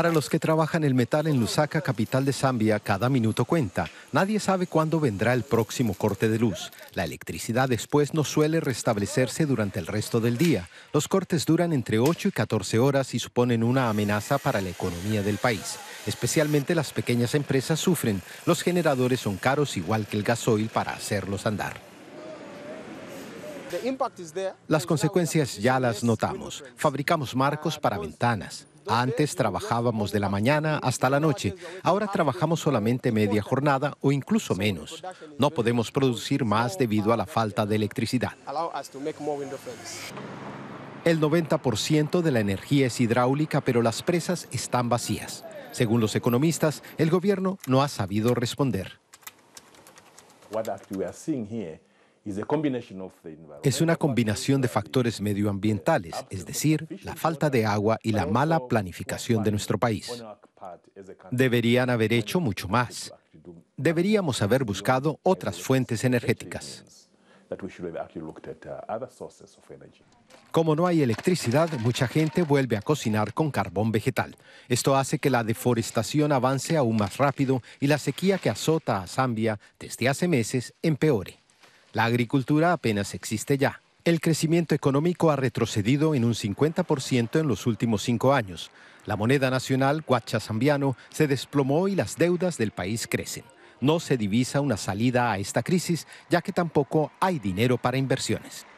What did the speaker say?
Para los que trabajan el metal en Lusaka, capital de Zambia, cada minuto cuenta. Nadie sabe cuándo vendrá el próximo corte de luz. La electricidad después no suele restablecerse durante el resto del día. Los cortes duran entre 8 y 14 horas y suponen una amenaza para la economía del país. Especialmente las pequeñas empresas sufren. Los generadores son caros igual que el gasoil para hacerlos andar. Las consecuencias ya las notamos. Fabricamos marcos para ventanas, antes trabajábamos de la mañana hasta la noche. Ahora trabajamos solamente media jornada o incluso menos. No podemos producir más debido a la falta de electricidad. El 90% de la energía es hidráulica, pero las presas están vacías. Según los economistas, el gobierno no ha sabido responder. Es una combinación de factores medioambientales, es decir, la falta de agua y la mala planificación de nuestro país. Deberían haber hecho mucho más. Deberíamos haber buscado otras fuentes energéticas. Uh, Como no hay electricidad, mucha gente vuelve a cocinar con carbón vegetal. Esto hace que la deforestación avance aún más rápido y la sequía que azota a Zambia desde hace meses empeore. La agricultura apenas existe ya. El crecimiento económico ha retrocedido en un 50% en los últimos cinco años. La moneda nacional, guacha zambiano, se desplomó y las deudas del país crecen. No se divisa una salida a esta crisis, ya que tampoco hay dinero para inversiones.